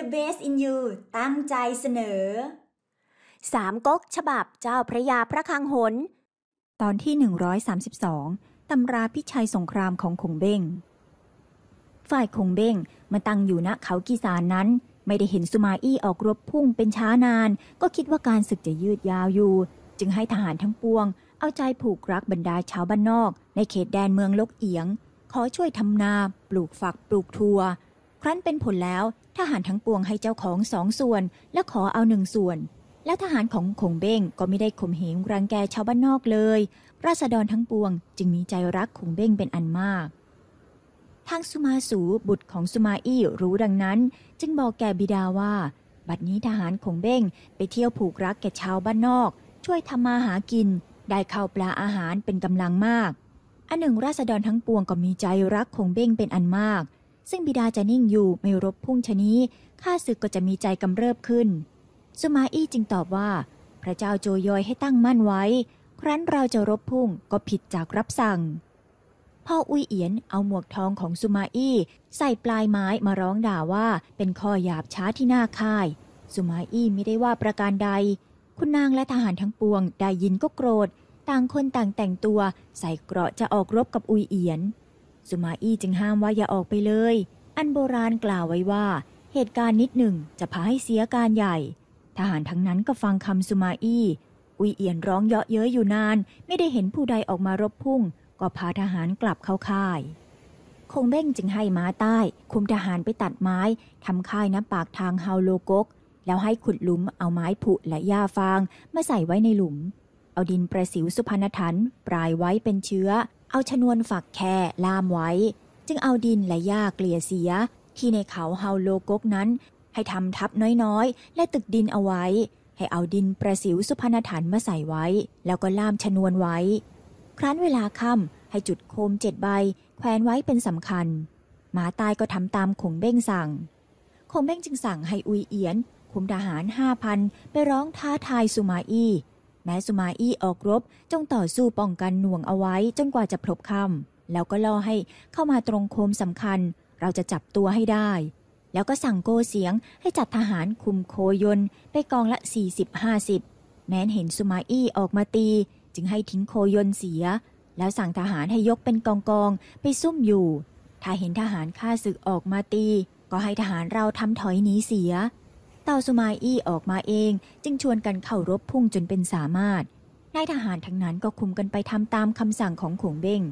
The Best in You ตั้งใจเสนอสามก๊กฉบับเจ้าพระยาพระคังหนตอนที่ 132 ตำราพิชัยสงครามของคงเบ้งฝ่ายคงเบ้งมาตั้งอยู่ณเขากีสานนั้น ไม่ได้เห็นสุมาอี้ออกรบพุ่งเป็นช้านาน ก็คิดว่าการศึกจะยืดยาวอยู่ จึงให้ทหารทั้งปวง เอาใจผูกรักบรรดาชาวบ้านนอกในเขตแดนเมืองลกเอียง ขอช่วยทำนา ปลูกฝัก ปลูกทัวครั้นเป็นผลแล้วทหารทั้งปวงให้เจ้าของสองส่วน และขอเอาหนึ่งส่วน และทหารของคงเบ้งก็ไม่ได้ข่มเหงรังแกชาวบ้านนอกเลย ราษฎรทั้งปวงจึงมีใจรักคงเบ้งเป็นอันมากทางสุมาสูบุตรของสุมาอี้รู้ดังนั้น จึงบอกแก่บิดาว่าบัดนี้ทหารคงเบ้งไปเที่ยวผูกรักแก่ชาวบ้านนอก ช่วยทำมาหากิน ได้ข้าวปลาอาหารเป็นกำลังมากอันหนึ่งราษฎรทั้งปวงก็มีใจรักคงเบ้งเป็นอันมากซึ่งบิดาจะนิ่งอยู่ไม่รบพุ่งชนี้ข้าศึกก็จะมีใจกำเริบขึ้น สุมาอี้จึงตอบว่า พระเจ้าโจยอยให้ตั้งมั่นไว้ ครั้นเราจะรบพุ่งก็ผิดจากรับสั่ง พ่ออุยเอียนเอาหมวกทองของสุมาอี้ใส่ปลายไม้มาร้องด่าว่าเป็นข้อหยาบช้าที่น่าค่าย สุมาอี้ไม่ได้ว่าประการใด คุณนางและทหารทั้งปวงได้ยินก็โกรธ ต่างคนต่างแต่งตัวใส่เกราะจะออกรบกับอุยเอียนสุมาอี้จึงห้ามว่าอย่าออกไปเลย อันโบราณกล่าวไว้ว่า เหตุการณ์นิดหนึ่งจะพาให้เสียการใหญ่ ทหารทั้งนั้นก็ฟังคำสุมาอี้อุยเอียนร้องเยาะเย้ยอยู่นาน ไม่ได้เห็นผู้ใดออกมารบพุ่ง ก็พาทหารกลับเข้าค่าย คงเบ้งจึงให้ม้าใต้ คุมทหารไปตัดไม้ ทำค่ายน้ำปากทางเฮาโลกก แล้วให้ขุดหลุมเอาไม้ผุและหญ้าฟางมาใส่ไว้ในหลุม เอาดินประสิวสุพรรณถันปลายไว้เป็นเชื้อเอาชนวนฝักแค่ล่ามไว้ จึงเอาดินและหญ้าเกลี่ยเสีย ที่ในเขาเฮาโลกกนั้น ให้ทำทับน้อยๆ และตึกดินเอาไว้ ให้เอาดินประสิวสุพรรณฐานมาใส่ไว้ แล้วก็ล่ามชนวนไว้ ครั้นเวลาค่ำให้จุดโคมเจ็ดใบแขวนไว้เป็นสำคัญ หมาตายก็ทำตามขงเบ้งสั่งขงเบ้งจึงสั่งให้อุยเอียนขุมทหารห้าพันไปร้องท้าทายสุมาอี้แม้สุมาอี้ออกรบ จงต่อสู้ป้องกันหน่วงเอาไว้จนกว่าจะพบคำแล้วก็ล่อให้เข้ามาตรงโคมสำคัญเราจะจับตัวให้ได้แล้วก็สั่งโกเสียงให้จัดทหารคุมโคยนไปกองละ40-50แม้นเห็นสุมาอี้ออกมาตี จึงให้ทิ้งโคยนเสีย แล้วสั่งทหารให้ยกเป็นกองกองไปซุ่มอยู่ ถ้าเห็นทหารข้าศึกออกมาตีก็ให้ทหารเราทำถอยหนีเสียเตาสุมาอี้ออกมาเองจึงชวนกันเข้ารบพุ่งจนเป็นสามารถนายทหารทั้งนั้นก็คุมกันไปทำตามคำสั่งของขงเบ้ง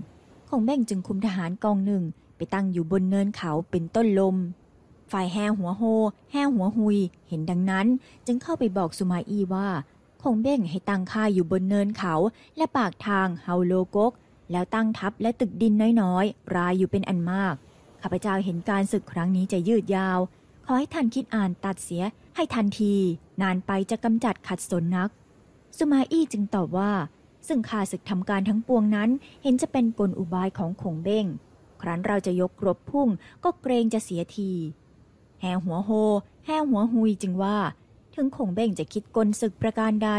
ขงเบ้งจึงคุมทหารกองหนึ่ง ไปตั้งอยู่บนเนินเขาเป็นต้นลม ฝ่ายแห่หัวโฮแห่หัวหุย เห็นดังนั้นจึงเข้าไปบอกสุมาอี้ว่าคงเบ้งให้ตั้งค่ายอยู่บนเนินเขาและปากทางเฮาโลกก แล้วตั้งทัพและตึกดินน้อยๆรายอยู่เป็นอันมากข้าพเจ้าเห็นการศึกครั้งนี้จะยืดยาวขอให้ท่านคิดอ่านตัดเสียให้ทันทีนานไปจะกำจัดขัดสนนัก สุมาอี้จึงตอบว่า ซึ่งข้าศึกทำการทั้งปวงนั้น เห็นจะเป็นกลอุบายของขงเบ้งครั้นเราจะยกรบพุ่งก็เกรงจะเสียทีแห่หัวโฮแห่หัวหุยจึงว่า ถึงขงเบ้งจะคิดกลศึกประการใด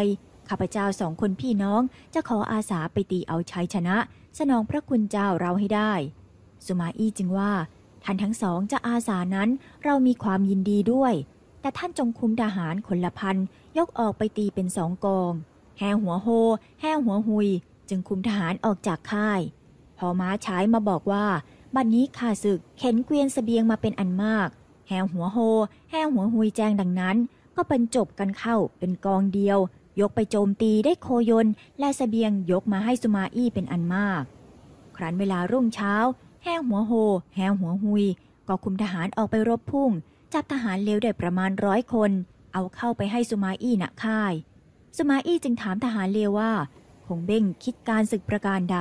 ข้าพเจ้าสองคนพี่น้องจะขออาสาไปตีเอาชัยชนะสนองพระคุณเจ้าเราให้ได้ สุมาอี้จึงว่าท่านทั้งสองจะอาสานั้นเรามีความยินดีด้วยแต่ท่านจงคุมทหารคนละพันยกออกไปตีเป็นสองกอง แห่หัวโฮแห่หัวหุย จึงคุมทหาร ออกจากค่าย พอม้าใช้มาบอกว่าบัดนนี้ข้าศึกเข็นเกวียนสเสบียงมาเป็นอันมาก แห่หัวโฮแห่หัวหุยแจงดังนั้น ก็เป็นจบกันเข้าเป็นกองเดียว ยกไปโจมตีได้โคยนและสเสบียงยกมาให้สุมาอี้เป็นอันมาก ครั้นเวลารุ่งเช้าแห่หัวโฮแห่หัวหุย ก็คุมทหารออกไปรบพุ่งจับทหารเลวได้ประมาณร้อยคน เอาเข้าไปให้สุมาอี้ณค่าย สุมาอี้จึงถามทหารเลวว่า คงเบ้งคิดการศึกประการใด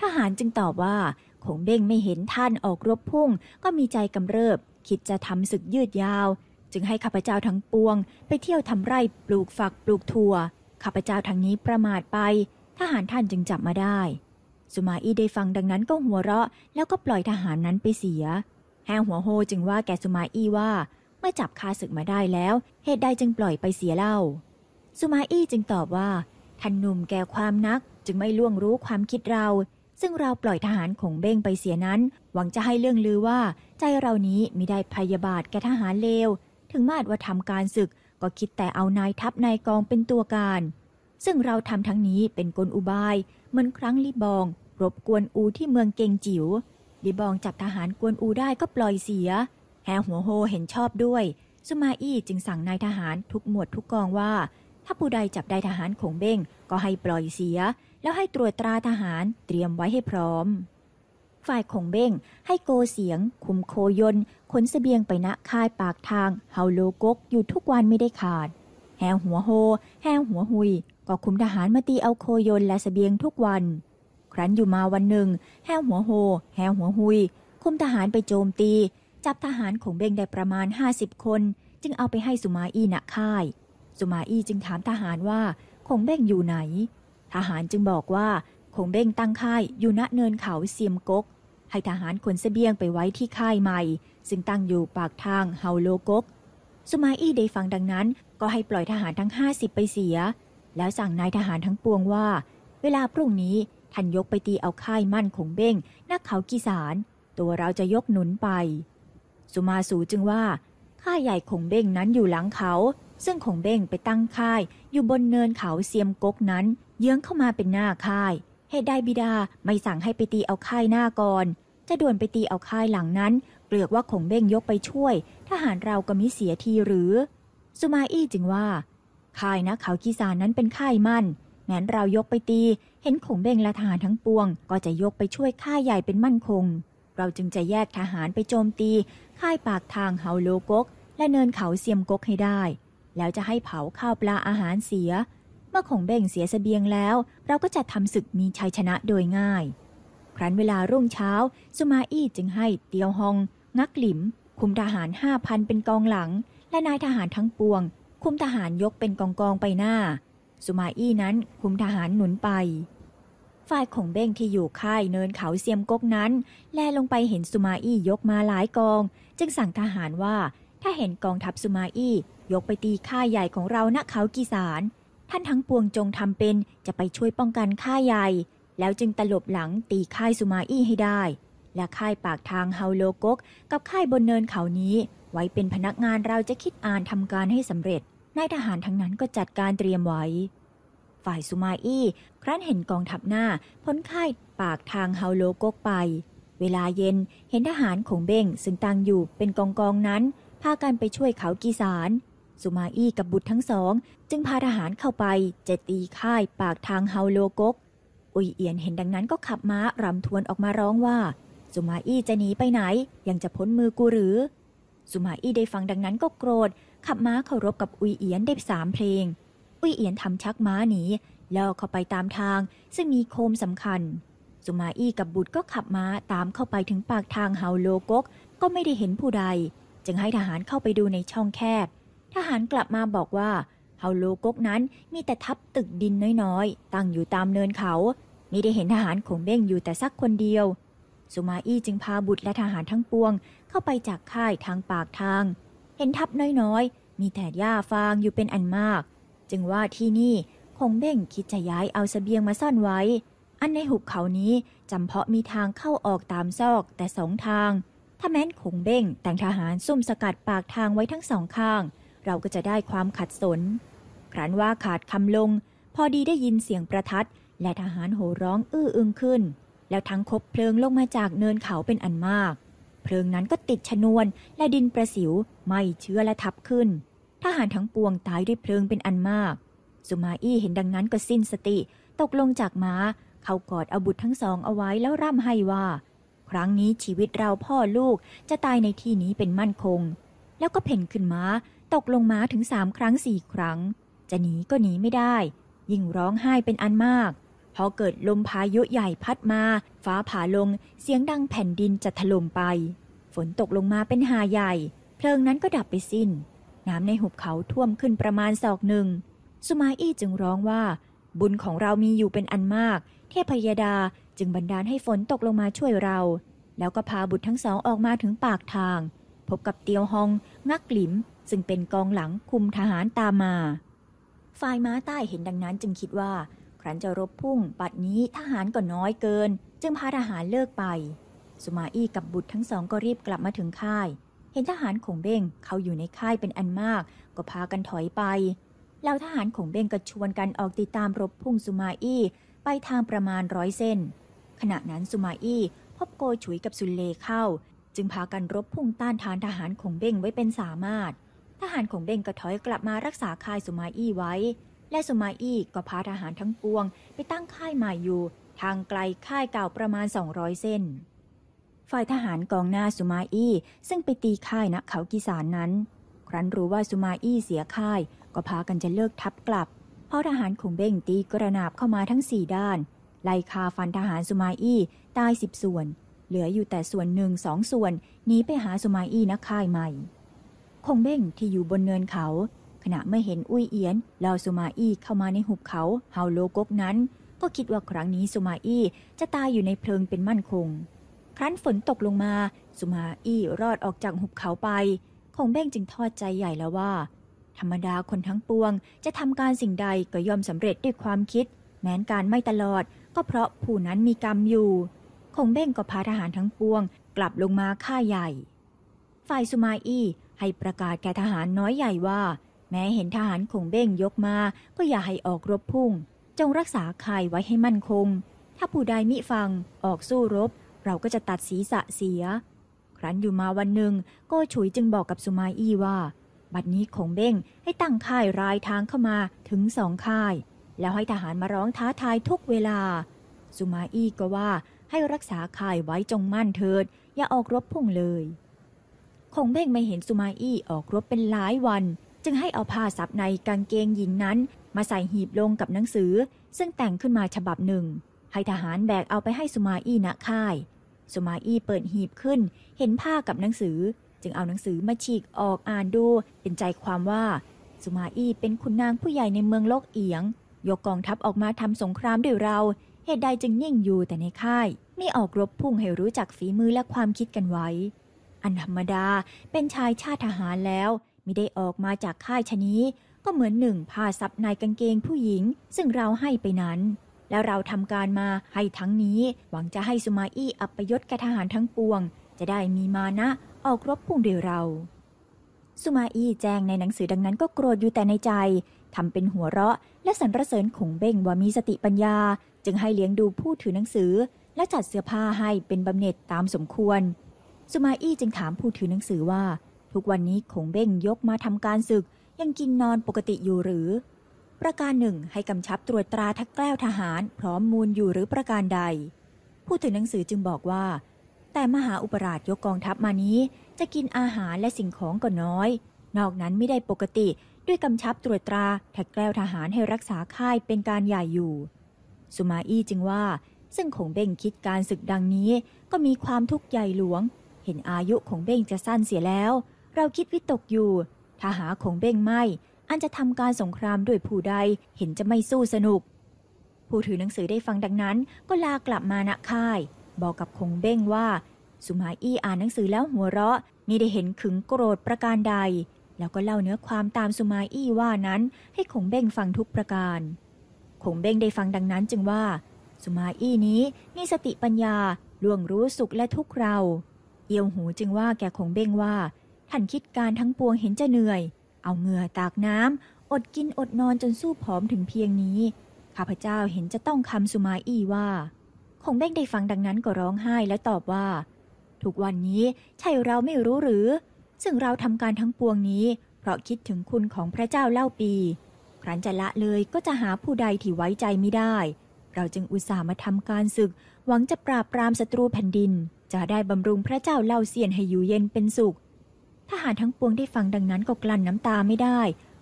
ทหารจึงตอบว่า คงเบ้งไม่เห็นท่านออกรบพุ่งก็มีใจกำเริบ คิดจะทำศึกยืดยาว จึงให้ข้าพเจ้าทั้งปวงไปเที่ยวทำไร่ปลูกฝักปลูกถั่วข้าพเจ้าทั้งนี้ประมาทไป ทหารท่านจึงจับมาได้ สุมาอี้ได้ฟังดังนั้นก็หัวเราะ แล้วก็ปล่อยทหารนั้นไปเสียแห้งหัวโฮจึงว่าแกสุมาอี้ว่าเมื่อจับคาศึกมาได้แล้วเหตุใดจึงปล่อยไปเสียเล่า สุมาอี้จึงตอบว่าท่านหนุ่มแก่ความนักจึงไม่ล่วงรู้ความคิดเรา ซึ่งเราปล่อยทหารของเบ้งไปเสียนั้น หวังจะให้เรื่องลือว่า ใจเรานี้มิได้พยาบาทแกทหารเลว ถึงมาดว่าทำการศึก ก็คิดแต่เอานายทัพนายกองเป็นตัวการ ซึ่งเราทำทั้งนี้เป็นกลอุบายเหมือนครั้งลิบอง รบกวนอูที่เมืองเกงจิว๋วดิบองจับทหารกวนอูได้ก็ปล่อยเสียแฮหัวโฮเห็นชอบด้วยซุมาอี้จึงสั่งนายทหารทุกหมวดทุกกองว่า ถ้าผู้ใดจับได้ทหารขงเบ้งก็ให้ปล่อยเสีย แล้วให้ตรวจตราทหารเตรียมไว้ให้พร้อม ฝ่ายขงเบ้งให้โกเสียง คุมโคยนขนสเสบียงไปณค่ายปากทางเฮาโลกกอยู่ทุกวันไม่ได้ขาด แฮหัวโฮแฮหัวหุย ก็คุมทหารมาตีเอาโคยนและสเสบียงทุกวันครั้นอยู่มาวันหนึ่งแห้วหัวโหแห้วหัวหุย คุมทหารไปโจมตี จับทหารของเบงได้ประมาณ 50 คน จึงเอาไปให้สุมาอี้ณค่าย สุมาอี้จึงถามทหารว่า คงเบ้งอยู่ไหน ทหารจึงบอกว่าคงเบ้งตั้งค่ายอยู่ณเนินเขาเซียมกก ให้ทหารขนเสบียงไปไว้ที่ค่ายใหม่ ซึ่งตั้งอยู่ปากทางเฮาโลกก สุมาอี้ได้ฟังดังนั้น ก็ให้ปล่อยทหารทั้ง50ไปเสีย แล้วสั่งนายทหารทั้งปวงว่า เวลาพรุ่งนี้ท่านยกไปตีเอาค่ายมั่นของเบ้งนักเขากีสาร ตัวเราจะยกหนุนไป สุมาสูจึงว่าค่ายใหญ่ของเบ้งนั้นอยู่หลังเขา ซึ่งของเบ้งไปตั้งค่าย อยู่บนเนินเขาเซียมกกนั้น เยื้องเข้ามาเป็นหน้าค่ายเหตุใดบิดาไม่สั่งให้ไปตีเอาค่ายหน้าก่อน จะด่วนไปตีเอาค่ายหลังนั้นเกลือกว่าของเบ้งยกไปช่วยทหารเราก็มิเสียทีหรือ สุมาอี้จึงว่าค่ายนะเขากีสารนั้นเป็นค่ายมั่นงั้นเรายกไปตี เห็นขงเบงและทหารทั้งปวง ก็จะยกไปช่วยค่ายใหญ่เป็นมั่นคง เราจึงจะแยกทหารไปโจมตี ค่ายปากทางเฮาโลกก และเนินเขาเซียมกกให้ได้ แล้วจะให้เผาข้าวปลาอาหารเสีย เมื่อขงเบงเสียสเสบียงแล้ว เราก็จะทำศึกมีชัยชนะโดยง่าย ครั้นเวลารุ่งเช้าสุมาอี้จึงให้เตียวฮองงักหลิมคุมทหารห้าพันเป็นกองหลัง และนายทหารทั้งปวง คุมทหารยกเป็นกองกองไปหน้าสุมาอี้นั้นคุมทหารหนุนไป ฝ่ายของเบ้งที่อยู่ค่ายเนินเขาเซียมกกนั้นแลลงไปเห็นสุมาอี้ยกมาหลายกอง จึงสั่งทหารว่า ถ้าเห็นกองทัพสุมาอี้ยกไปตีค่ายใหญ่ของเราณเขากีสาร ท่านทั้งปวงจงทำเป็นจะไปช่วยป้องกันค่ายใหญ่ แล้วจึงตลบหลังตีค่ายสุมาอี้ให้ได้ และค่ายปากทางเฮาโลกกกับค่ายบนเนินเขานี้ ไว้เป็นพนักงานเราจะคิดอ่านทำการให้สำเร็จนายทหารทั้งนั้นก็จัดการเตรียมไว้ ฝ่ายสุมาอี้ครั้นเห็นกองทัพหน้าพ้นค่ายปากทางเฮาโลโกกไป เวลาเย็นเห็นทหารของเบ้งซึ่งตั้งอยู่เป็นกองกองนั้นพากันไปช่วยเขากีสาร สุมาอี้กับบุตรทั้งสอง จึงพาทหารเข้าไปเจตีค่ายปากทางเฮาโลกก อุยเอียนเห็นดังนั้นก็ขับม้ารำทวนออกมาร้องว่า สุมาอี้จะหนีไปไหน ยังจะพ้นมือกูหรือ สุมาอี้ได้ฟังดังนั้นก็โกรธขับม้าเคารพกับอุยเอียนได้สามเพลง อุยเอียนทำชักม้าหนีล่อเข้าไปตามทางซึ่งมีโคมสำคัญ สุมาอี้กับบุตรก็ขับม้าตามเข้าไปถึงปากทางเฮาโลกกก็ไม่ได้เห็นผู้ใด จึงให้ทหารเข้าไปดูในช่องแคบทหารกลับมาบอกว่าเฮาโลกกนั้นมีแต่ทับตึกดินน้อยๆตั้งอยู่ตามเนินเขา ไม่ได้เห็นทหารขงเบ้งอยู่แต่สักคนเดียวสุมาอี้จึงพาบุตรและทหารทั้งปวง เข้าไปจากค่ายทางปากทางเห็นทับน้อยๆ มีแต่หญ้าฟางอยู่เป็นอันมาก จึงว่าที่นี่คงเบ่งคิดจะย้ายเอาสเสบียงมาซ่อนไว้ อันในหุบเขานี้จำเพาะมีทางเข้าออกตามซอกแต่สองทาง ถ้าแม้นคงเบ่งแต่งทหารซุ่มสกัดปากทางไว้ทั้งสองข้าง เราก็จะได้ความขัดสน ครั้นว่าขาดคำลงพอดีได้ยินเสียงประทัดและทหารโห่ร้องอื้ออึงขึ้น แล้วทั้งคบเพลิงลงมาจากเนินเขาเป็นอันมากเพลิงนั้นก็ติดชนวนและดินประสิว ไม่เชื้อและทับขึ้น ทหารทั้งปวงตายด้วยเพลิงเป็นอันมากสุมาอี้เห็นดังนั้นก็สิ้นสติ ตกลงจากมา้า เขากอดอาบุตรทั้งสองเอาไว้แล้วร่ำให้ว่า ครั้งนี้ชีวิตเราพ่อลูกจะตายในที่นี้เป็นมั่นคง แล้วก็เพ่นขึ้นมา้า ตกลงม้าถึงสามครั้งสี่ครั้ง จะหนีก็หนีไม่ได้ยิ่งร้องไห้เป็นอันมากพอเกิดลมพายุใหญ่พัดมา ฟ้าผ่าลง เสียงดังแผ่นดินจะถล่มไป ฝนตกลงมาเป็นหาใหญ่ เพลิงนั้นก็ดับไปสิน้น น้ำในหุบเขาท่วมขึ้นประมาณศอกหนึ่ง สุมาอี้จึงร้องว่า บุญของเรามีอยู่เป็นอันมาก เทพยดาจึงบันดาลให้ฝนตกลงมาช่วยเรา แล้วก็พาบุตรทั้งสองออกมาถึงปากทาง พบกับเตียวฮองงักหลิมซึ่งเป็นกองหลังคุมทหารตามมา ฝ่ายม้าใต้เห็นดังนั้นจึงคิดว่ารั้นจะรบพุ่งปัดนี้ทหารก็น้อยเกิน จึงพาทหารเลิกไปสุมาอี้กับบุตรทั้งสองก็รีบกลับมาถึงค่าย เห็นทหารขงเบ้งเขาอยู่ในค่ายเป็นอันมากก็พากันถอยไปเหล่าทหารขงเบ้งก็ชวนกันออกติดตามรบพุ่งสุมาอี้ไปทางประมาณร้อยเส้น ขณะนั้นสุมาอี้พบโกฉุยกับซุนเลเข้า จึงพากันรบพุ่งต้านทานทหารขงเบ้งไว้เป็นสามารถ ทหารขงเบ้งก็ถอยกลับมารักษาค่ายสุมาอี้ไว้และสุมาอี้ก็พาทหารทั้งปวงไปตั้งค่ายใหม่อยู่ ทางไกลค่ายเก่าประมาณ 200เส้น ฝ่ายทหารกองหน้าสุมาอี้ซึ่งไปตีค่ายณเขากิสานนั้น ครั้นรู้ว่าสุมาอี้เสียค่าย ก็พากันจะเลิกทับกลับ เพราะทหารขงเบ่งตีกระนาบเข้ามาทั้งสี่ด้าน ไล่คาฟันทหารสุมาอี้ตายสิบส่วนเหลืออยู่แต่ส่วนหนึ่งสองส่วนหนีไปหาสุมาอี้ณค่ายใหม่คงเบ่งที่อยู่บนเนินเขาขณะเมื่อเห็นอุ้ยเอียนลาวสุมาอี้เข้ามาในหุบเขาเฮาโลกกนั้น ก็คิดว่าครั้งนี้สุมาอี้จะตายอยู่ในเพลิงเป็นมั่นคงครั้นฝนตกลงมา สุมาอี้รอดออกจากหุบเขาไปคงเบ้งจึงทอดใจใหญ่แล้วว่า ธรรมดาคนทั้งปวงจะทำการสิ่งใด ก็ย่อมสำเร็จด้วยความคิด แม้นการไม่ตลอด ก็เพราะผู้นั้นมีกรรมอยู่คงเบ้งก็พาทหารทั้งปวง กลับลงมาฆ่าใหญ่ ฝ่ายสุมาอี้ให้ประกาศแก่ทหารน้อยใหญ่ว่าแม้เห็นทหารคงเบ้งยกมาก็อย่าให้ออกรบพุ่ง จงรักษาคายไว้ให้มั่นคง ถ้าผู้ใดมิฟัง ออกสู้รบ เราก็จะตัดศีรษะเสีย ครั้นอยู่มาวันหนึ่งก็ฉุยจึงบอกกับสุมาอี้ว่า บัดนี้คงเบ้งให้ตั้งค่ายรายทางเข้ามาถึงสองค่าย แล้วให้ทหารมาร้องท้าทายทุกเวลา สุมาอี้ก็ว่าให้รักษาค่ายไว้จงมั่นเถิด อย่าออกรบพุ่งเลย คงเบ้งไม่เห็นสุมาอี้ออกรบเป็นหลายวันจึงให้เอาผ้าซับในกางเกงหญิงนั้น มาใส่หีบลงกับหนังสือ ซึ่งแต่งขึ้นมาฉบับหนึ่ง ให้ทหารแบกเอาไปให้สุมาอี้ณค่าย สุมาอี้เปิดหีบขึ้น เห็นผ้ากับหนังสือ จึงเอาหนังสือมาฉีกออกอ่านดู เป็นใจความว่าสุมาอี้เป็นขุนนางผู้ใหญ่ในเมืองโลกเอียง ยกกองทัพออกมาทำสงครามด้วยเราเหตุใดจึงนิ่งอยู่แต่ในค่าย ไม่ออกรบพุ่งให้รู้จักฝีมือและความคิดกันไว้ อันธรรมดาเป็นชายชาติทหารแล้วไม่ได้ออกมาจากค่ายชนี้ ก็เหมือนหนึ่งพาซับนายกางเกงผู้หญิง ซึ่งเราให้ไปนั้น แล้วเราทำการมาให้ทั้งนี้ หวังจะให้สุมาอี้อัปยศแกทหารทั้งปวง จะได้มีมานะออกรบพุ่งเดียวเราสุมาอี้แจ้งในหนังสือดังนั้นก็โกรธอยู่แต่ในใจทำเป็นหัวเราะ และสรรเสริญขงเบ้งว่ามีสติปัญญา จึงให้เลี้ยงดูผู้ถือหนังสือ และจัดเสื้อผ้าให้เป็นบำเหน็จตามสมควรสุมาอี้จึงถามผู้ถือหนังสือว่าทุกวันนี้คงเบ้งยกมาทำการศึก ยังกินนอนปกติอยู่หรือ ประการหนึ่งให้กำชับตรวจตราทักแกล้วทหารพร้อมมูลอยู่หรือประการใดผู้ถือหนังสือจึงบอกว่า แต่มหาอุปราชยก กองทัพมานี้ จะกินอาหารและสิ่งของก็น้อย นอกนั้นไม่ได้ปกติด้วยกำชับตรวจตราทักแกล้วทหารให้รักษาค่ายเป็นการใหญ่อยู่ สุมาอี้จึงว่า ซึ่งคงเบ่งคิดการศึกดังนี้ก็มีความทุกข์ใหญ่หลวง เห็นอายุของเบ่งจะสั้นเสียแล้วเราคิดวิตกอยู่ ถ้าหาของเบ้งไม่ อันจะทำการสงครามด้วยผู้ใด เห็นจะไม่สู้สนุก ผู้ถือหนังสือได้ฟังดังนั้น ก็ลากลับมาณค่าย บอกกับคงเบ้งว่าสุมาอี้อ่านหนังสือแล้วหัวเราะมี่ได้เห็นขึงโกรธประการใด แล้วก็เล่าเนื้อความตามสุมาอี้ว่านั้น ให้คงเบ้งฟังทุกประการ คงเบ้งได้ฟังดังนั้นจึงว่าสุมาอี้นี้มีสติปัญญาล่วงรู้สุขและทุกข์เราเอียวหูจึงว่าแก่คงเบ้งว่าท่านคิดการทั้งปวงเห็นจะเหนื่อย เอาเหงื่อตากน้ำ อดกินอดนอนจนสู้ผอมถึงเพียงนี้ ข้าพเจ้าเห็นจะต้องคำสุมาอี้ว่าคงเบ้งได้ฟังดังนั้นก็ร้องไห้และตอบว่าทุกวันนี้ใช่เราไม่รู้หรือ ซึ่งเราทำการทั้งปวงนี้ เพราะคิดถึงคุณของพระเจ้าเล่าปี ครั้นจะละเลยก็จะหาผู้ใดที่ไว้ใจไม่ได้ เราจึงอุตส่าห์มาทำการศึกหวังจะปราบปรามศัตรูแผ่นดิน จะได้บำรุงพระเจ้าเล่าเสียนให้อยู่เย็นเป็นสุขทหารทั้งปวงได้ฟังดังนั้นก็กลั้นน้ำตาไม่ได้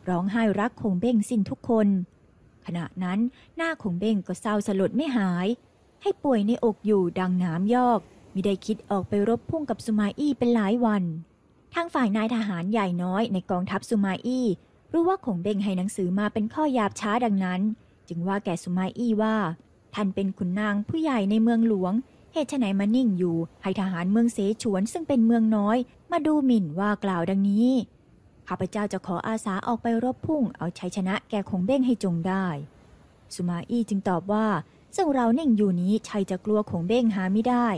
ร้องไห้รักคงเบ้งสิ้นทุกคน ขณะนั้นหน้าคงเบ้งก็เศร้าสลดไม่หาย ให้ป่วยในอกอยู่ดังน้ำยอกมิได้คิดออกไปรบพุ่งกับสุมาอี้เป็นหลายวันทางฝ่ายนายทหารใหญ่น้อยในกองทัพสุมาอี้รู้ว่าคงเบ้งให้หนังสือมาเป็นข้อหยาบช้าดังนั้น จึงว่าแก่สุมาอี้ว่า ท่านเป็นขุนนางผู้ใหญ่ในเมืองหลวงเหตุไฉนมานิ่งอยู่ ให้ทหารเมืองเสฉวนซึ่งเป็นเมืองน้อย มาดูหมิ่นว่ากล่าวดังนี้ข้าพเจ้าจะขออาสาออกไปรบพุ่งเอาชัยชนะแก่คงเบ้งให้จงได้ สุมาอี้จึงตอบว่าซึ่งเรานิ่งอยู่นี้ชัยจะกลัวคงเบ้งหาไม่ได้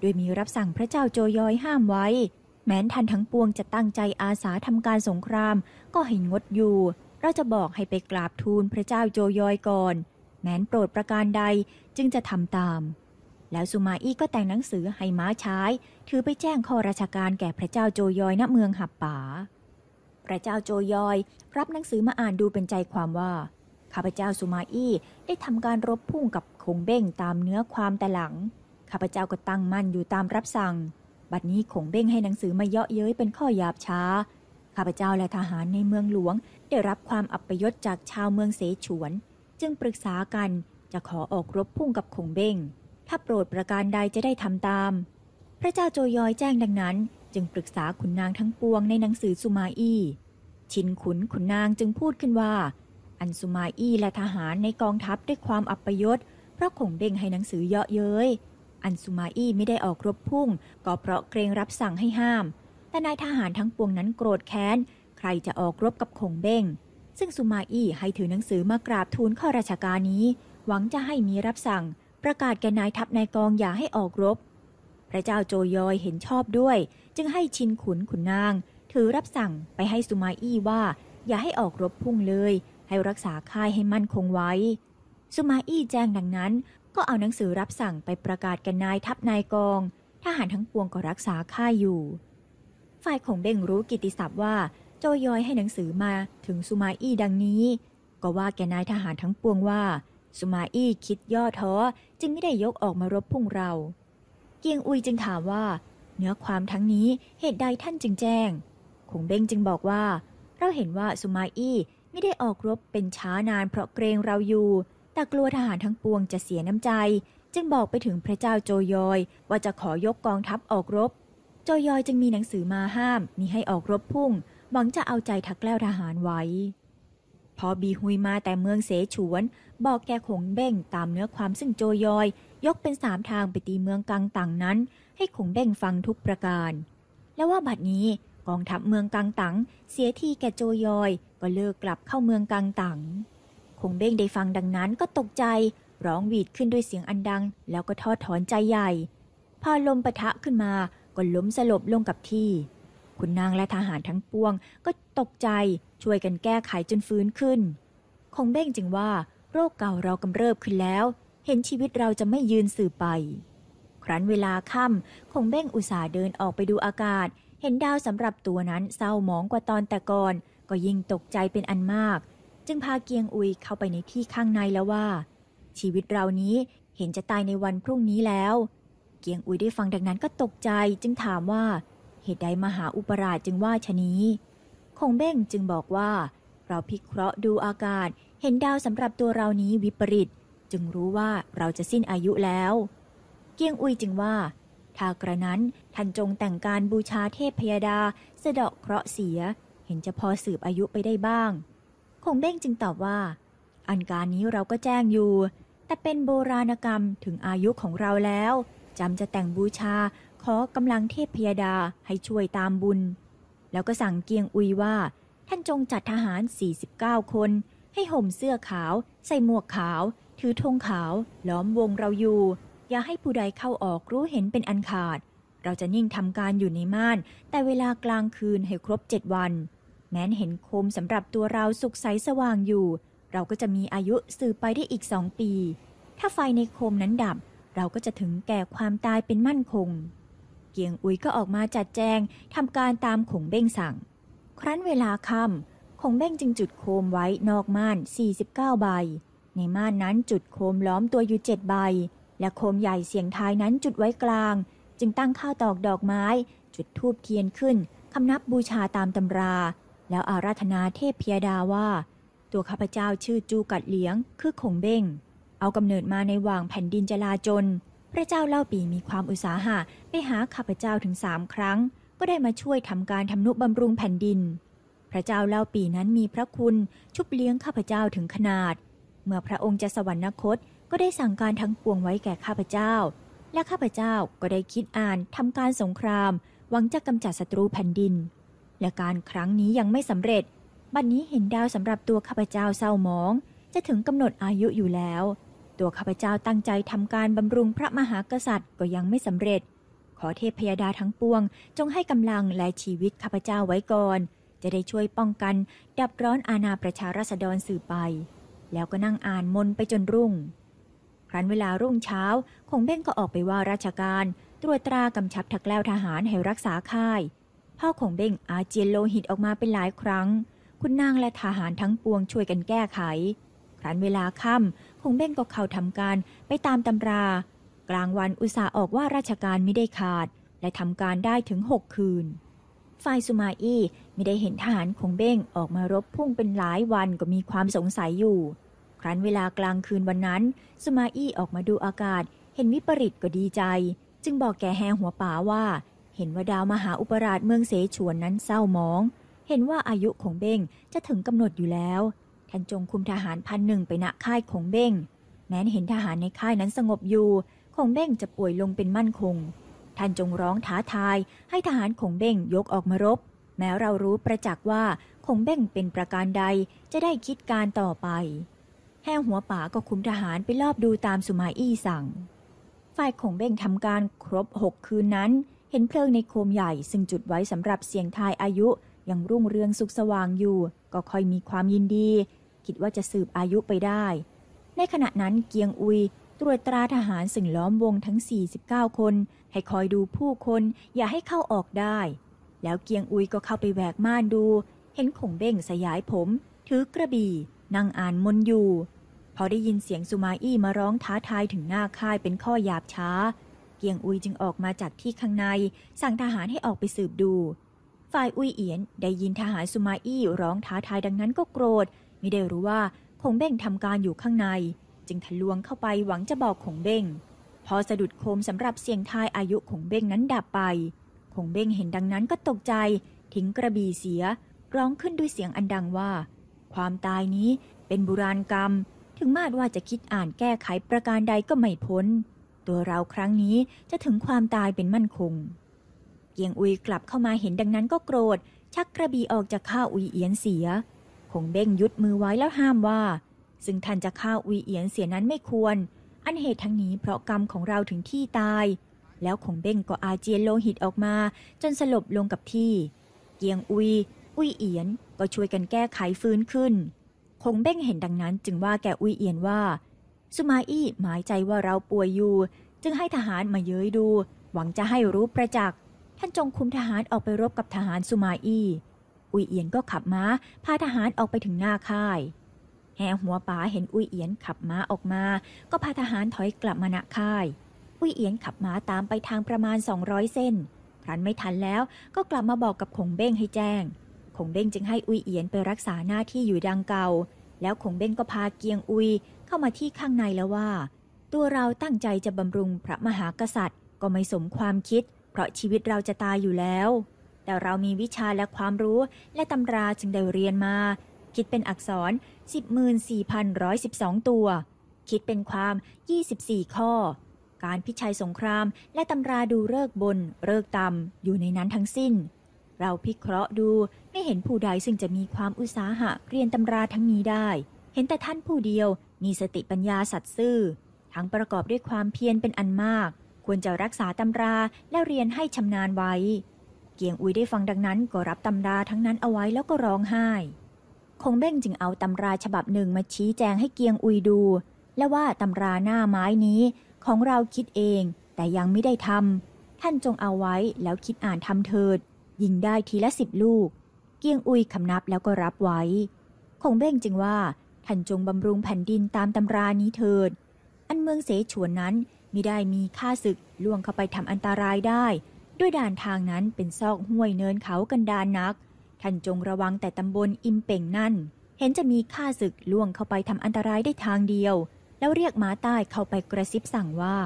โดยมีรับสั่งพระเจ้าโจยอยห้ามไว้ แม้นท่านทั้งปวงจะตั้งใจอาสาทำการสงคราม ก็ให้งดอยู่ เราจะบอกให้ไปกราบทูลพระเจ้าโจยอยก่อน แม้นโปรดประการใดจึงจะทำตามแล้วสุมาอี้ก็แต่งหนังสือให้ม้าใช้ ถือไปแจ้งข้อราชการแก่พระเจ้าโจยอย ณเมืองหับป่าพระเจ้าโจยอย รับหนังสือมาอ่านดูเป็นใจความว่าข้าพเจ้าสุมาอี้ได้ทำการรบพุ่งกับคงเบ้งตามเนื้อความแต่หลังข้าพเจ้าก็ตั้งมั่นอยู่ตามรับสั่งบัดนี้คงเบ้งให้หนังสือมาเยาะเย้ยเป็นข้อหยาบช้าข้าพเจ้าและทหารในเมืองหลวงได้รับความอับยศจากชาวเมืองเสฉวน จึงปรึกษากันจะขอออกรบพุ่งกับคงเบ้งถ้าโปรดประการใดจะได้ทำตาม พระเจ้าโจยอยแจ้งดังนั้น จึงปรึกษาขุนนางทั้งปวงในหนังสือสุมาอี้ ชินขุนขุนนางจึงพูดขึ้นว่า อันสุมาอี้และทหารในกองทัพด้วยความอัปยศเพราะขงเบ่งให้หนังสือเยาะเย้ยอันสุมาอี้ไม่ได้ออกรบพุ่ง ก็เพราะเกรงรับสั่งให้ห้าม แต่นายทหารทั้งปวงนั้นโกรธแค้นใครจะออกรบกับขงเบ่ง ซึ่งสุมาอี้ให้ถือหนังสือมากราบทูลข้อราชการนี้ หวังจะให้มีรับสั่งประกาศแก่นายทัพนายกองอย่าให้ออกรบ พระเจ้าโจยอยเห็นชอบด้วย จึงให้ชินขุนขุนนาง ถือรับสั่งไปให้สุมาอี้ว่าอย่าให้ออกรบพุ่งเลย ให้รักษาค่ายให้มั่นคงไว้สุมาอี้แจ้งดังนั้นก็เอาหนังสือรับสั่งไปประกาศแก่นายทัพนายกอง ทหารทั้งปวงก็รักษาค่ายอยู่ ฝ่ายของเบ่งรู้กิติศัพท์ว่า โจยอยให้หนังสือมาถึงสุมาอี้ดังนี้ ก็ว่าแกนายทหารทั้งปวงว่าสุมาอี้คิดย่อท้อจึงไม่ได้ยกออกมารบพุ่งเรา เกียงอุยจึงถามว่า เนื้อความทั้งนี้เหตุใดท่านจึงแจ้งคงเบ้งจึงบอกว่า เราเห็นว่าสุมาอี้ไม่ได้ออกรบเป็นช้านาน เพราะเกรงเราอยู่ แต่กลัวทหารทั้งปวงจะเสียน้ำใจ จึงบอกไปถึงพระเจ้าโจยอย ว่าจะขอยกกองทัพออกรบ โจยอยจึงมีหนังสือมาห้ามมิให้ออกรบพุ่งหวังจะเอาใจทักแกล้วทหารไว้พอบีฮุยมาแต่เมืองเสฉวนบอกแก่ขงเบ้ง ตามเนื้อความซึ่งโจยอย ยกเป็นสามทางไปตีเมืองกังตังนั้น ให้ขงเบ้งฟังทุกประการ แล้วว่าบัดนี้กองทัพเมืองกังตัง เสียทีแก่โจยอย ก็เลิกกลับเข้าเมืองกังตังคงเบ้งได้ฟังดังนั้นก็ตกใจร้องหวีดขึ้นด้วยเสียงอันดัง แล้วก็ทอดถอนใจใหญ่พอลมปะทะขึ้นมา ก็ล้มสลบลงกับที่ คุณนางและทหารทั้งปวงก็ตกใจ ช่วยกันแก้ไขจนฟื้นขึ้นคงเบ้งจึงว่าโรคเก่าเรากำเริบขึ้นแล้ว เห็นชีวิตเราจะไม่ยืนสื่อไป ครั้นเวลาค่ำคงเบ้งอุตสาเดินออกไปดูอากาศ เห็นดาวสำหรับตัวนั้นเศร้าหมองกว่าตอนแต่ก่อน ก็ยิ่งตกใจเป็นอันมาก จึงพาเกียงอุยเข้าไปในที่ข้างในแล้วว่า ชีวิตเรานี้เห็นจะตายในวันพรุ่งนี้แล้ว เกียงอุยได้ฟังดังนั้นก็ตกใจจึงถามว่า เหตุใดมหาอุปราชจึงว่าชนี้ คงเบ้งจึงบอกว่าเราพิเคราะห์ดูอากาศเห็นดาวสำหรับตัวเรานี้วิปริตจึงรู้ว่าเราจะสิ้นอายุแล้ว เกียงอุยจึงว่า ถ้ากระนั้นท่านจงแต่งการบูชาเทพพยาดาเสดาะเคราะห์เสีย เห็นจะพอสืบอายุไปได้บ้าง คงเบ้งจึงตอบว่า อันการนี้เราก็แจ้งอยู่ แต่เป็นโบราณกรรมถึงอายุของเราแล้วจำจะแต่งบูชาขอกำลังเทพพยาดาให้ช่วยตามบุญ แล้วก็สั่งเกียงอุยว่า ท่านจงจัดทหาร 49 คนให้ห่มเสื้อขาว ใส่หมวกขาว ถือธงขาว ล้อมวงเราอยู่ อย่าให้ผู้ใดเข้าออกรู้เห็นเป็นอันขาด เราจะนิ่งทำการอยู่ในม่านแต่เวลากลางคืนให้ครบเจ็ดวัน แม้นเห็นโคมสำหรับตัวเราสุกใสสว่างอยู่ เราก็จะมีอายุสืบไปได้อีกสองปี ถ้าไฟในโคมนั้นดับ เราก็จะถึงแก่ความตายเป็นมั่นคง เกียงอุยก็ออกมาจัดแจงทำการตามขงเบ้งสั่ง ครั้นเวลาค่ำงเบ่งจึงจุดโคมไว้นอกม่าน 49 ใบ ในม่านนั้นจุดโคมล้อมตัวอยู่เจ็ดใบ และโคมใหญ่เสียงทายนั้นจุดไว้กลาง จึงตั้งข้าวตอกดอกไม้ จุดธูปเทียนขึ้น คำนับบูชาตามตำรา แล้วอาราธนาเทพพิยดาว่า ตัวข้าพเจ้าชื่อจูกัดเลี้ยง คือคงเบ้งเอากำเนิดมาในว่างแผ่นดินจลาจน พระเจ้าเล่าปีมีความอุตสาหะไปหาข้าพเจ้าถึงสามครั้ง ก็ได้มาช่วยทำการทำนุบำรุงแผ่นดินพระเจ้าเล่าปีนั้นมีพระคุณชุบเลี้ยงข้าพเจ้าถึงขนาด เมื่อพระองค์จะสวรรคตก็ได้สั่งการทั้งปวงไว้แก่ข้าพเจ้า และข้าพเจ้าก็ได้คิดอ่านทำการสงคราม หวังจะกำจัดศัตรูแผ่นดิน และการครั้งนี้ยังไม่สำเร็จ บัดนนี้เห็นดาวสำหรับตัวข้าพเจ้าเศร้าหมอง จะถึงกำหนดอายุอยู่แล้ว ตัวข้าพเจ้าตั้งใจทำการบำรุงพระมหากษัตริย์ก็ยังไม่สำเร็จ ขอเทพพยาดาทั้งปวง จงให้กำลังและชีวิตข้าพเจ้าไว้ก่อนจะได้ช่วยป้องกันดับร้อนอาณาประชาราษฎรสื่อไปแล้วก็นั่งอ่านมนไปจนรุ่ง ครั้นเวลารุ่งเช้าคงเบ้งก็ออกไปว่าราชการตรวจตรากำชับทักแล้วทหารให้รักษาค่าย พ่อของเบ้งอาเจียนโลหิตออกมาเป็นหลายครั้ง คุณนางและทหารทั้งปวงช่วยกันแก้ไข ครั้นเวลาค่ำคงเบ้งก็เข้าทำการไปตามตำรา กลางวันอุตสาห์ออกว่าราชการไม่ได้ขาด และทำการได้ถึงหกคืนฝ่ายสุมาอี้ไม่ได้เห็นทหารของเบ้งออกมารบพุ่งเป็นหลายวันก็มีความสงสัยอยู่ ครั้นเวลากลางคืนวันนั้น สุมาอี้ออกมาดูอากาศเห็นวิปริตก็ดีใจ จึงบอกแกแฮหัวป่าว่า เห็นว่าดาวมหาอุปราชเมืองเสฉวนนั้นเศร้ามอง เห็นว่าอายุของเบ้งจะถึงกำหนดอยู่แล้วท่านจงคุมทหารพันหนึ่งไปณค่ายของเบ้งแม้นเห็นทหารในค่ายนั้นสงบอยู่ของเบ้งจะป่วยลงเป็นมั่นคงท่านจงร้องท้าทาย ให้ทหารขงเบ้งยกออกมารบ แม้เรารู้ประจักษ์ว่าขงเบ้งเป็นประการใดจะได้คิดการต่อไป แห่หัวป่าก็คุมทหารไปรอบดูตามสุมาอี้สั่ง ฝ่ายขงเบ้งทำการครบหกคืนนั้น เห็นเพลิงในโคมใหญ่ซึ่งจุดไว้สำหรับเสียงทายอายุ ยังรุ่งเรืองสุขสว่างอยู่ ก็คอยมีความยินดี คิดว่าจะสืบอายุไปได้ ในขณะนั้นเกียงอุยตรวจตราทหารสิ่งล้อมวงทั้ง 49 คน ให้คอยดูผู้คน อย่าให้เข้าออกได้ แล้วเกียงอุยก็เข้าไปแหวกม่านดู เห็นขงเบ้งสยายผม ถือกระบี่ นั่งอ่านมนอยู่พอได้ยินเสียงสุมาอี้มาร้องท้าทายถึงหน้าค่ายเป็นข้อ หยาบช้า เกียงอุยจึงออกมาจากที่ข้างใน สั่งทหารให้ออกไปสืบดู ฝ่ายอุยเอียนได้ยินทหารสุมาอี้ร้องท้าทายดังนั้นก็โกรธไม่ได้รู้ว่าคงเบ่งทำการอยู่ข้างในจึงทะลวงเข้าไปหวังจะบอกขงเบ้งพอสะดุดโคมสำหรับเสียงทายอายุขงเบ้งนั้นดับไปขงเบ้งเห็นดังนั้นก็ตกใจ ทิ้งกระบี่เสียร้องขึ้นด้วยเสียงอันดังว่า ความตายนี้เป็นบุราณกรรม ถึงมาดว่าจะคิดอ่านแก้ไขประการใดก็ไม่พ้น ตัวเราครั้งนี้จะถึงความตายเป็นมั่นคงเกียงอุยกลับเข้ามาเห็นดังนั้นก็โกรธ ชักกระบี่ออกจากข้าอุยเอียนเสียคงเบ้งยุดมือไว้แล้วห้ามว่าซึ่งท่านจะฆ่าวีเอียนเสียนั้นไม่ควร อันเหตุทั้งนี้เพราะกรรมของเราถึงที่ตาย แล้วขงเบ้งก็อาเจียนโลหิตออกมา จนสลบลงกับที่ เกียงอุยอุยเอียนก็ช่วยกันแก้ไขฟื้นขึ้น คงเบ้งเห็นดังนั้นจึงว่าแกอุยเอียนว่า สุมาอี้หมายใจว่าเราป่วยอยู่ จึงให้ทหารมาเย้ยดู หวังจะให้รู้ประจักษ์ ท่านจงคุมทหารออกไปรบกับทหารสุมาอี้ อุยเอียนก็ขับมา้าพาทหารออกไปถึงหน้าค่ายแห่หัวป๋าเห็นอุ้ยเอียนขับม้าออกมา ก็พาทหารถอยกลับมาณค่าย อุ้ยเอียนขับม้าตามไปทางประมาณ 200เส้น ครันไม่ทันแล้วก็กลับมาบอกกับคงเบ้งให้แจ้งคงเบ้งจึงให้อุ้ยเอียนไปรักษาหน้าที่อยู่ดังเก่า แล้วคงเบ้งก็พาเกียงอุยเข้ามาที่ข้างในแล้วว่า ตัวเราตั้งใจจะบำรุงพระมหากษัตริย์ ก็ไม่สมความคิด เพราะชีวิตเราจะตายอยู่แล้ว แต่เรามีวิชาและความรู้ และตำราจึงได้เรียนมาคิดเป็นอักษร104,112 ตัว คิดเป็นความ 24 ข้อ การพิชัยสงครามและตำราดูเลิกบนเลิกต่ำอยู่ในนั้นทั้งสิ้น เราพิเคราะห์ดูไม่เห็นผู้ใดซึ่งจะมีความอุตสาหะเรียนตำราทั้งนี้ได้ เห็นแต่ท่านผู้เดียว มีสติปัญญาสัตซ์ซื่อ ทั้งประกอบด้วยความเพียรเป็นอันมาก ควรจะรักษาตำราและเรียนให้ชำนาญไว้ เกียงอุยได้ฟังดังนั้นก็รับตำราทั้งนั้นเอาไว้แล้วก็ร้องไห้คงเบ้งจึงเอาตำราฉบับหนึ่งมาชี้แจงให้เกียงอุยดู และว่าตำราหน้าไม้นี้ ของเราคิดเอง แต่ยังไม่ได้ทำท่านจงเอาไว้แล้วคิดอ่านทำเถิดยิงได้ทีละสิบลูก เกียงอุยคำนับแล้วก็รับไว้ คงเบ้งจึงว่าท่านจงบำรุงแผ่นดินตามตำรานี้เถิด อันเมืองเสฉวนนั้นมิได้มีค่าศึกล่วงเข้าไปทำอันตรายได้ ด้วยด่านทางนั้นเป็นซอกห้วยเนินเขากันดานนักท่านจงระวังแต่ตำบลอิมเป่งนั่น เห็นจะมีข้าศึกล่วงเข้าไปทำอันตรายได้ทางเดียว แล้วเรียกม้าใต้เข้าไปกระซิบสั่งว่า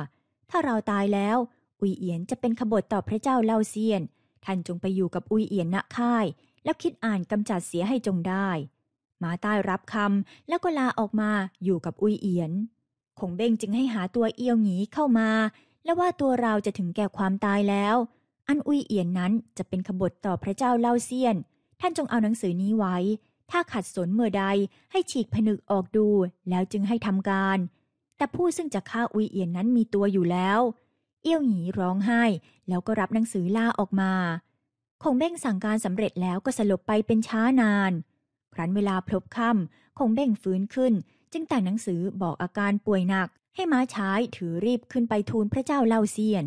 ถ้าเราตายแล้ว อุยเอียนจะเป็นขบฏต่อพระเจ้าเล่าเซียน ท่านจงไปอยู่กับอุยเอียนณค่าย แล้วคิดอ่านกำจัดเสียให้จงได้ม้าใต้รับคำแล้วก็ลาออกมาอยู่กับอุยเอียน คงเบ้งจึงให้หาตัวเอียวหงีเข้ามา และว่าตัวเราจะถึงแก่ความตายแล้ว อันอุยเอียนนั้นจะเป็นขบฏต่อพระเจ้าเล่าเซียนท่านจงเอาหนังสือนี้ไว้ ถ้าขัดสนเมื่อใดให้ฉีกผนึกออกดู แล้วจึงให้ทำการ แต่ผู้ซึ่งจะฆ่าอุยเอียนนั้นมีตัวอยู่แล้ว เอี้ยวหนีร้องไห้แล้วก็รับหนังสือล่าออกมา คงเบ้งสั่งการสำเร็จแล้วก็สลบไปเป็นช้านาน ครั้นเวลาพลบค่ำคงเบ้งฟื้นขึ้น จึงแต่งหนังสือบอกอาการป่วยหนัก ให้ม้าใช้ถือรีบขึ้นไปทูลพระเจ้าเล่าเซียน